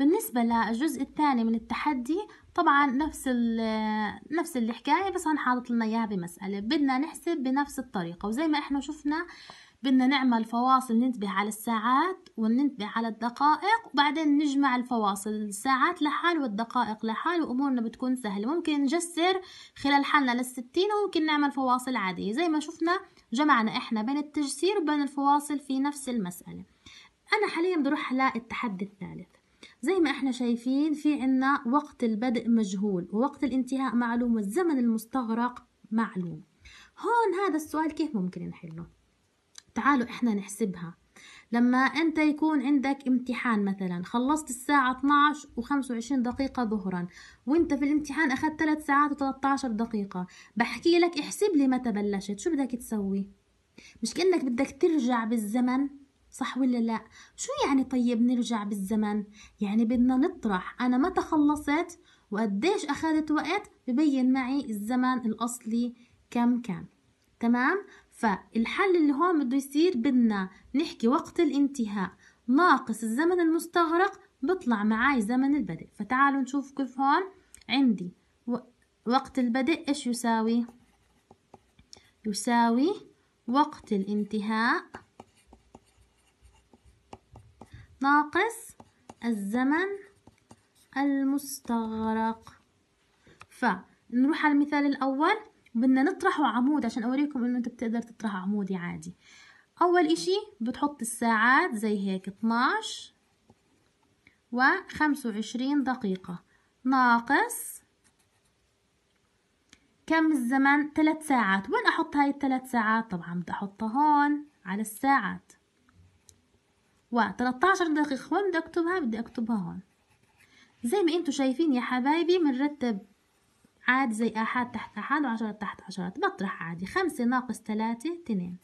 بالنسبة للجزء الثاني من التحدي طبعا نفس نفس الحكاية بس هنحاطط لنا إياها بمسألة بدنا نحسب بنفس الطريقة وزي ما إحنا شفنا بدنا نعمل فواصل ننتبه على الساعات وننتبه على الدقائق وبعدين نجمع الفواصل الساعات لحال والدقائق لحال وأمورنا بتكون سهلة ممكن نجسر خلال حالنا للستين وممكن نعمل فواصل عادية زي ما شفنا جمعنا إحنا بين التجسير وبين الفواصل في نفس المسألة أنا حاليا بروح للتحدي الثالث زي ما احنا شايفين في عنا وقت البدء مجهول ووقت الانتهاء معلوم والزمن المستغرق معلوم هون هذا السؤال كيف ممكن نحله تعالوا احنا نحسبها لما انت يكون عندك امتحان مثلا خلصت الساعة 12 و25 دقيقة ظهرا وانت في الامتحان اخذت 3 ساعات و13 دقيقة بحكي لك احسب لي متى بلشت شو بدك تسوي مش كأنك بدك ترجع بالزمن صح ولا لا شو يعني طيب نرجع بالزمن يعني بدنا نطرح انا متى خلصت وقديش اخذت وقت ببين معي الزمن الاصلي كم كان تمام فالحل اللي هون بده يصير بدنا نحكي وقت الانتهاء ناقص الزمن المستغرق بطلع معاي زمن البدء فتعالوا نشوف كيف هون عندي وقت البدء ايش يساوي يساوي وقت الانتهاء ناقص الزمن المستغرق فنروح على المثال الأول بدنا نطرحه عمود عشان أوريكم إنه أنت بتقدر تطرح عمودي عادي أول إشي بتحط الساعات زي هيك 12 و 25 دقيقة ناقص كم الزمن؟ ثلاث ساعات وين أحط هاي الثلاث ساعات؟ طبعا بدي أحطها هون على الساعات و13 دقيقة وين بدي أكتبها بدي أكتبها هون زي ما انتوا شايفين يا حبايبي بنرتب عادي زي آحاد تحت آحاد وعشرات تحت عشرات بطرح عادي خمسة ناقص ثلاثة تنين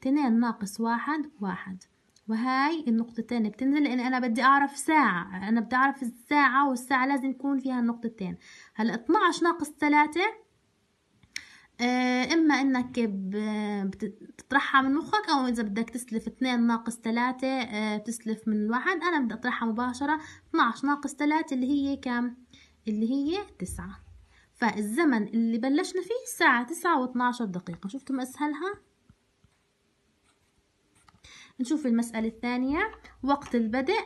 تنين ناقص واحد واحد وهاي النقطتين بتنزل لان انا بدي اعرف ساعة انا بدي اعرف الساعة والساعة لازم يكون فيها النقطتين هلا 12 ناقص ثلاثة آه، اما انك بتطرحها من مخك او اذا بدك تسلف اثنين ناقص ثلاثة آه، بتسلف من واحد انا بدي اطرحها مباشرة 12 ناقص ثلاثة اللي هي كام اللي هي تسعة فالزمن اللي بلشنا فيه الساعة تسعة واثناشر دقيقة شفتم اسهلها نشوف المسألة الثانية وقت البدء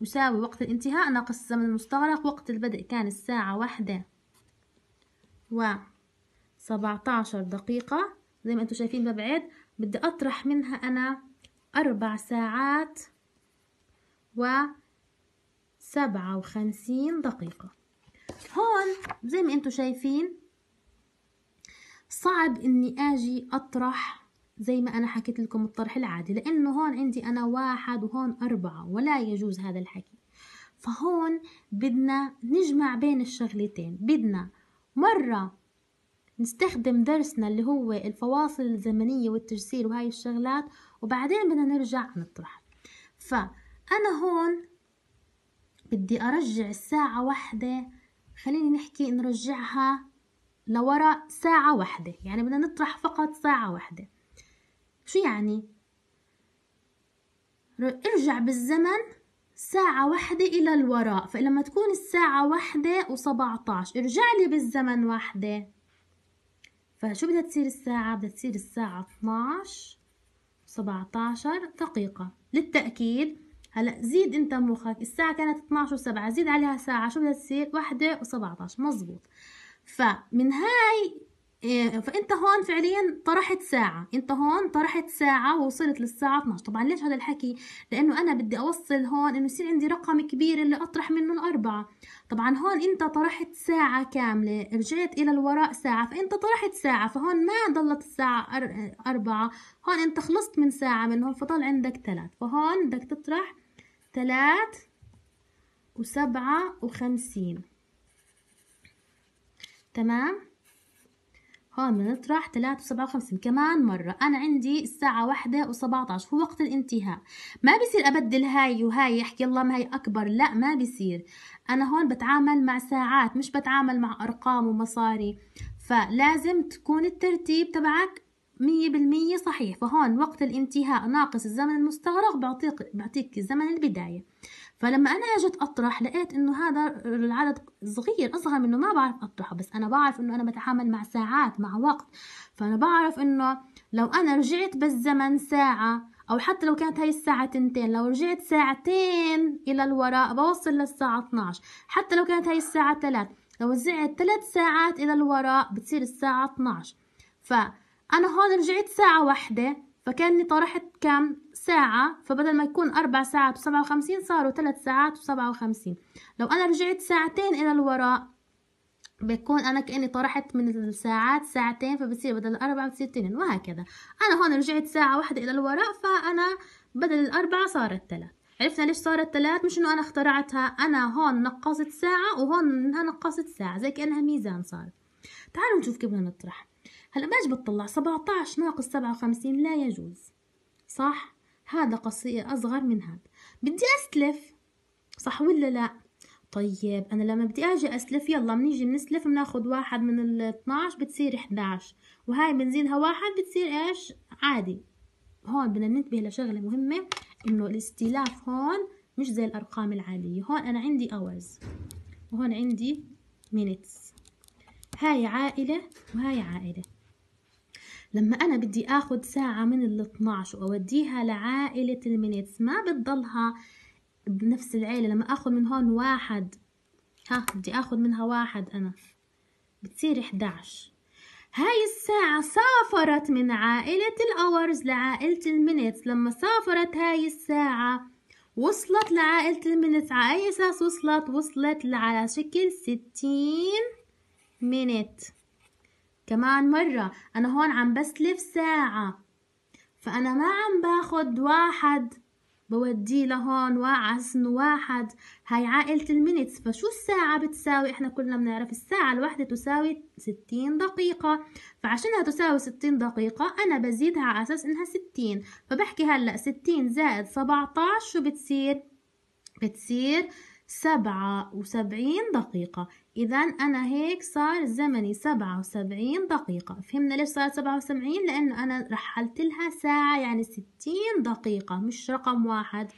يساوي وقت الانتهاء ناقص الزمن المستغرق وقت البدء كان الساعة واحدة و 17 دقيقة زي ما انتم شايفين ببعد بدي أطرح منها أنا أربع ساعات و سبعة وخمسين دقيقة هون زي ما انتم شايفين صعب اني اجي اطرح زي ما انا حكيت لكم الطرح العادي لانه هون عندي انا واحد وهون اربعة ولا يجوز هذا الحكي فهون بدنا نجمع بين الشغلتين بدنا مرة نستخدم درسنا اللي هو الفواصل الزمنية والتجسير وهاي الشغلات وبعدين بدنا نرجع نطرح فأنا هون بدي أرجع الساعة واحدة خليني نحكي نرجعها لورا ساعة واحدة يعني بدنا نطرح فقط ساعة واحدة شو يعني؟ ارجع بالزمن ساعة واحدة إلى الوراء فلما تكون الساعة واحدة وسبعتاش ارجع لي بالزمن واحدة فشو بدها تصير الساعة بدها تصير الساعة 12 17 دقيقة للتأكيد هلا زيد انت مخك الساعة كانت 12 و7 زيد عليها ساعة شو بدها تصير واحدة و17 مزبوط فمن هاي إيه، فانت هون فعليا طرحت ساعة انت هون طرحت ساعة ووصلت للساعة 12 طبعا ليش هذا الحكي لانه انا بدي اوصل هون انه يصير عندي رقم كبير اللي اطرح منه الاربعة طبعا هون انت طرحت ساعة كاملة رجعت الى الوراء ساعة فانت طرحت ساعة فهون ما ضلت الساعة اربعة هون انت خلصت من ساعة منهم فضل عندك ثلاث فهون بدك تطرح ثلاث وسبعة وخمسين تمام هون بنطرح تلاتة وسبعة وخمسين كمان مرة أنا عندي الساعة وسبعة عشر هو وقت الانتهاء ما بصير أبدل هاي وهاي أحكي الله ما هي أكبر لا ما بصير أنا هون بتعامل مع ساعات مش بتعامل مع أرقام ومصاري فلازم تكون الترتيب تبعك مية بالمية صحيح فهون وقت الانتهاء ناقص الزمن المستغرق بعطيك بعطيك زمن البداية فلما أنا أجيت أطرح لقيت إنه هذا العدد صغير أصغر منه ما بعرف أطرحه بس أنا بعرف إنه أنا بتعامل مع ساعات مع وقت فأنا بعرف إنه لو أنا رجعت بالزمن ساعة أو حتى لو كانت هاي الساعة تنتين لو رجعت ساعتين إلى الوراء بوصل للساعة 12 حتى لو كانت هاي الساعة ثلاث لو رجعت ثلاث ساعات إلى الوراء بتصير الساعة 12 ف أنا هون رجعت ساعة واحدة فكأني طرحت كم ساعة فبدل ما يكون أربع ساعات وسبعة وخمسين صاروا ثلاث ساعات وسبعة وخمسين لو أنا رجعت ساعتين إلى الوراء بكون أنا كأني طرحت من الساعات ساعتين فبصير بدل الأربعة بتصير تنين وهكذا أنا هون رجعت ساعة واحدة إلى الوراء فأنا بدل الأربعة صارت ثلاث عرفنا ليش صارت ثلاث مش انه انا اخترعتها انا هون نقصت ساعة وهون انها نقصت ساعة زي كأنها ميزان صار تعالوا نشوف كيف بدنا نطرح هلا باش بتطلع 17 ناقص 57 لا يجوز صح هذا قصير أصغر من هذا بدي أسلف صح ولا لا طيب أنا لما بدي أجي أسلف يلا بنيجي بنسلف بناخذ واحد من ال 12 بتصير 11 وهاي بنزيدها واحد بتصير إيش عادي هون بدنا ننتبه لشغلة مهمة إنه الاستلاف هون مش زي الأرقام العادية هون أنا عندي اورز وهون عندي مينتس هاي عائلة وهاي عائلة لما أنا بدي أخد ساعة من ال 12 وأوديها لعائلة المينيتس ما بتضلها بنفس العيلة لما أخد من هون واحد ها بدي أخد منها واحد أنا بتصير 11 هاي الساعة سافرت من عائلة الأورز لعائلة المينيتس لما سافرت هاي الساعة وصلت لعائلة المينيتس على أي أساس وصلت وصلت على شكل ستين مينيت كمان مرة أنا هون عم بسلف ساعة فأنا ما عم باخد واحد بوديه لهون وعزن واحد هاي عائلة المينتس فشو الساعة بتساوي احنا كلنا بنعرف الساعة الواحدة تساوي ستين دقيقة فعشانها تساوي ستين دقيقة انا بزيدها على اساس انها ستين فبحكي هلأ ستين زائد سبعتاش شو بتصير بتصير سبعة وسبعين دقيقة إذا أنا هيك صار زمني سبعة وسبعين دقيقة فهمنا ليش صارت سبعة وسبعين لأنه أنا رحلت لها ساعة يعني ستين دقيقة مش رقم واحد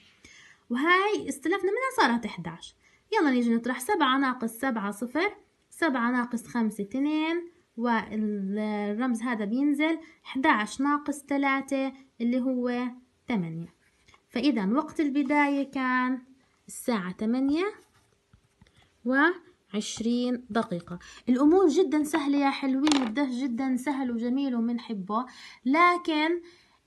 وهاي استلفنا منها صارت 11 يلا نيجي نطرح سبعة ناقص سبعة صفر سبعة ناقص خمسة اتنين والرمز هذا بينزل 11 ناقص تلاتة اللي هو تمانية فإذا وقت البداية كان الساعة تمانية وعشرين دقيقة الأمور جدا سهلة يا حلوين الدهش جدا سهل وجميل ومنحبه لكن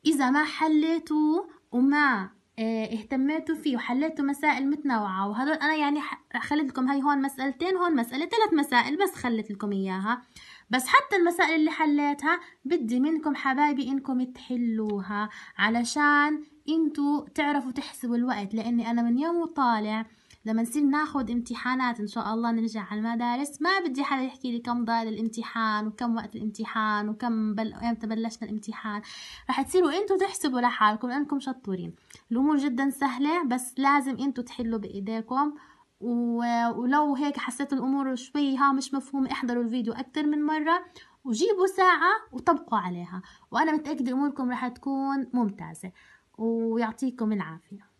إذا ما حليتوه وما آه، اهتميتوا فيه وحليتوا مسائل متنوعة وهذول أنا يعني خليت لكم هاي هون مسألتين هون مسألة ثلاث مسائل بس خليت لكم إياها بس حتى المسائل اللي حليتها بدي منكم حبايبي انكم تحلوها علشان انتوا تعرفوا تحسبوا الوقت لاني انا من يوم وطالع لما نصير ناخد امتحانات ان شاء الله نرجع على المدارس ما بدي حدا يحكي لي كم ضايل الامتحان وكم وقت الامتحان وكم بل... امتى بلشنا الامتحان رح تصيروا انتوا تحسبوا لحالكم لانكم شطورين الامور جدا سهله بس لازم انتوا تحلوا بايديكم ولو هيك حسيت الامور شوي ها مش مفهومه احضروا الفيديو اكثر من مره وجيبوا ساعه وطبقوا عليها وانا متاكده اموركم رح تكون ممتازه ويعطيكم العافيه